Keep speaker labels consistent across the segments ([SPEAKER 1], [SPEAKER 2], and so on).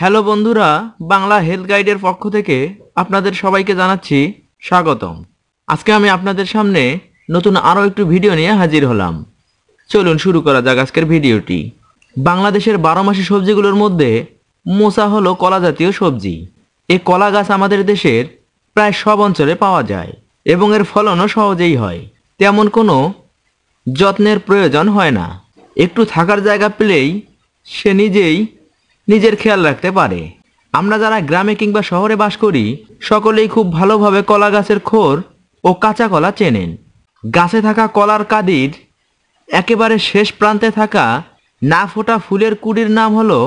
[SPEAKER 1] hello বন্ধুরা Bangla health গাইডের পক্ষ থেকে আপনাদের সবাইকে জানাচ্ছি স্বাগতম আজকে আমি আপনাদের সামনে নতুন আরও একটু ভিডিও নিয়ে হাজির হলাম চলুন শুরু করা যাক আজকের ভিডিওটি বাংলাদেশের বারো মাসি সবজিগুলোর মধ্যে মোসা হলো কলা জাতীয় সবজি এ কলা গাছ আমাদের দেশের প্রায় সব অঞ্চলে পাওয়া যায় এবং এর ফলনও সহজেই হয় তেমন কোনো যত্নের প্রয়োজন হয় না একটু থাকার জায়গা পেলেই সে নিজেই নিজের খেয়াল রাখতে পারে আমরা যারা গ্রামে কিংবা শহরে বাস করি সকলেই খুব ভালোভাবে কলা গাছের খোর ও কাঁচা কলা চেনেন গাছে থাকা কলার কাদির একেবারে শেষ প্রান্তে থাকা না ফোটা ফুলের কুড়ির নাম হলো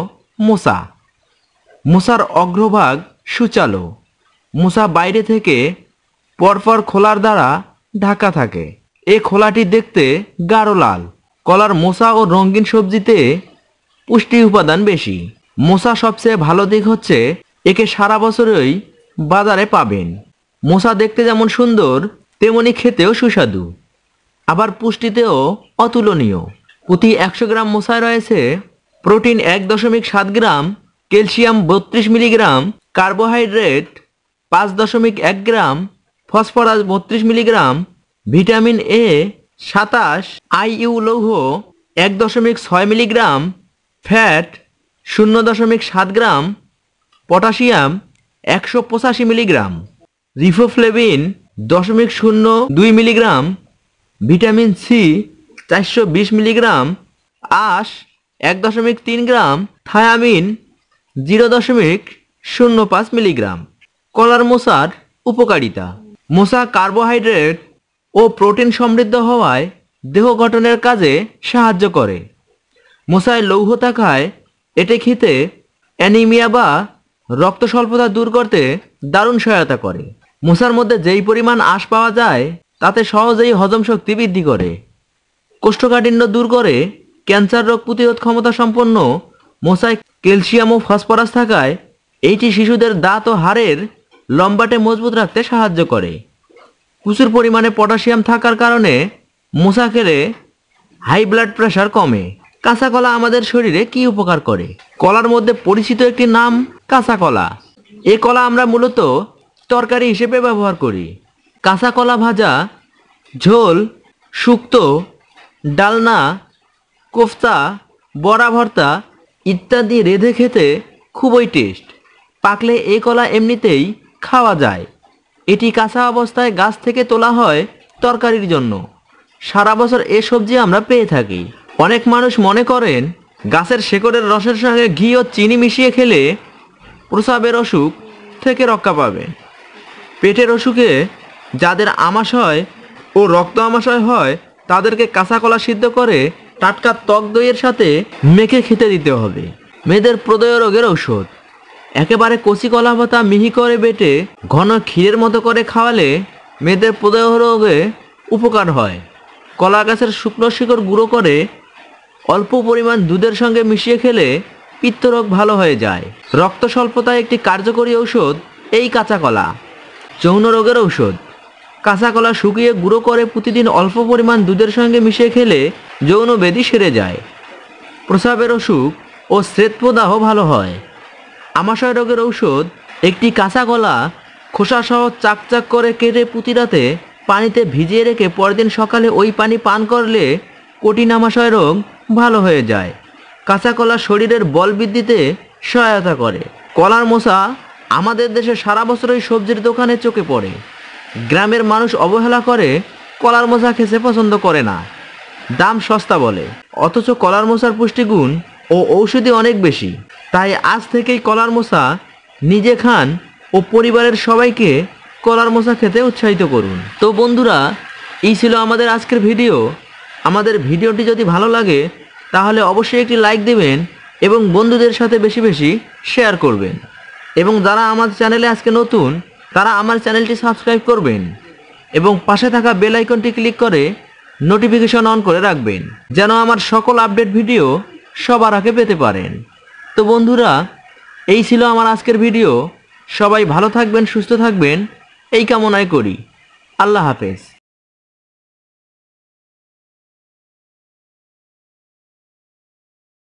[SPEAKER 1] মোসা মোসার অগ্রভাগ সুচালো মোসা বাইরে থেকে পরপর খোলার দ্বারা ঢাকা থাকে এ খোলাটি দেখতে গাঢ় লাল কলার মোসা ও রঙিন সবজিতে পুষ্টি উপাদান বেশি মোসা সবচেয়ে ভালো দিক হচ্ছে একে সারা বছরই বাজারে পাবেন মোসা দেখতে যেমন সুন্দর তেমনি খেতেও সুস্বাদু আবার পুষ্টিতেও অতুলনীয় প্রতি একশো গ্রাম মোসায় রয়েছে প্রোটিন এক দশমিক সাত গ্রাম ক্যালসিয়াম বত্রিশ মিলিগ্রাম কার্বোহাইড্রেট পাঁচ দশমিক এক গ্রাম ফসফরাস বত্রিশ মিলিগ্রাম ভিটামিন এ সাতাশ আইইউ লৌহ এক দশমিক ছয় মিলিগ্রাম ফ্যাট শূন্য দশমিক সাত গ্রাম পটাশিয়াম একশো পঁচাশি মিলিগ্রাম রিফোফ্লেভিন দশমিক শূন্য দুই মিলিগ্রাম ভিটামিন সি চারশো বিশ মিলিগ্রাম আশ এক দশমিক তিন গ্রাম থায়ামিন জিরো দশমিক শূন্য পাঁচ মিলিগ্রাম কলার মশার উপকারিতা মশা কার্বোহাইড্রেট ও প্রোটিন সমৃদ্ধ হওয়ায় দেহ গঠনের কাজে সাহায্য করে মশায় লৌহ থাকায় এটি খেতে অ্যানিমিয়া বা রক্ত স্বল্পতা দূর করতে দারুণ সহায়তা করে মুসার মধ্যে যেই পরিমাণ আশ পাওয়া যায় তাতে সহজেই হজম শক্তি বৃদ্ধি করে কোষ্ঠকাঠিন্য দূর করে ক্যান্সার রোগ প্রতিরোধ ক্ষমতা সম্পন্ন মোসায় ক্যালসিয়াম ও ফসফরাস থাকায় এইটি শিশুদের দাঁত ও হাড়ের লম্বাটে মজবুত রাখতে সাহায্য করে প্রচুর পরিমাণে পটাশিয়াম থাকার কারণে মোসা খেলে হাই ব্লাড প্রেশার কমে কাঁচা কলা আমাদের শরীরে কি উপকার করে কলার মধ্যে পরিচিত একটি নাম কাঁচা কলা এ কলা আমরা মূলত তরকারি হিসেবে ব্যবহার করি কাঁচা কলা ভাজা ঝোল শুক্তো ডালনা কোফতা বড়া ভর্তা ইত্যাদি রেঁধে খেতে খুবই টেস্ট পাকলে এই কলা এমনিতেই খাওয়া যায় এটি কাঁচা অবস্থায় গাছ থেকে তোলা হয় তরকারির জন্য সারা বছর এ সবজি আমরা পেয়ে থাকি অনেক মানুষ মনে করেন গাছের শেকড়ের রসের সঙ্গে ঘি ও চিনি মিশিয়ে খেলে প্রসাবের অসুখ থেকে রক্ষা পাবে পেটের অসুখে যাদের আমাশয় ও রক্ত আমাশয় হয় তাদেরকে কাঁচা কলা সিদ্ধ করে টাটকা ত্বক দইয়ের সাথে মেখে খেতে দিতে হবে মেয়েদের প্রদয় রোগের ঔষধ একেবারে কচি কলা পাতা মিহি করে বেটে ঘন ক্ষীরের মতো করে খাওয়ালে মেয়েদের প্রদয় রোগে উপকার হয় কলা গাছের শুকনো শিকড় গুঁড়ো করে অল্প পরিমাণ দুধের সঙ্গে মিশিয়ে খেলে পিত্তরোগ ভালো হয়ে যায় রক্ত স্বল্পতায় একটি কার্যকরী ঔষধ এই কাঁচা কলা যৌন রোগের ঔষধ কাঁচা কলা শুকিয়ে গুঁড়ো করে প্রতিদিন অল্প পরিমাণ দুধের সঙ্গে মিশিয়ে খেলে যৌন বেদি সেরে যায় প্রস্রাবের অসুখ ও শ্বেতপ্রদাহ ভালো হয় আমাশয় রোগের ঔষধ একটি কাঁচা কলা খোসাসহ চাকচাক করে কেটে প্রতি রাতে পানিতে ভিজিয়ে রেখে পরদিন সকালে ওই পানি পান করলে কঠিন আমাশয় রোগ ভালো হয়ে যায় কাঁচা কলা শরীরের বল বৃদ্ধিতে সহায়তা করে কলার মোসা আমাদের দেশে সারা বছরই সবজির দোকানে চোখে পড়ে গ্রামের মানুষ অবহেলা করে কলার মোচা খেতে পছন্দ করে না দাম সস্তা বলে অথচ কলার মোচার পুষ্টিগুণ ও ঔষধি অনেক বেশি তাই আজ থেকেই কলার মোচা নিজে খান ও পরিবারের সবাইকে কলার মোচা খেতে উৎসাহিত করুন তো বন্ধুরা এই ছিল আমাদের আজকের ভিডিও আমাদের ভিডিওটি যদি ভালো লাগে তাহলে অবশ্যই একটি লাইক দেবেন এবং বন্ধুদের সাথে বেশি বেশি শেয়ার করবেন এবং যারা আমার চ্যানেলে আজকে নতুন তারা আমার চ্যানেলটি সাবস্ক্রাইব করবেন এবং পাশে থাকা বেল আইকনটি ক্লিক করে নোটিফিকেশন অন করে রাখবেন যেন আমার সকল আপডেট ভিডিও সবার আগে পেতে পারেন তো বন্ধুরা এই ছিল আমার আজকের ভিডিও সবাই ভালো থাকবেন সুস্থ থাকবেন এই কামনায় করি আল্লাহ হাফেজ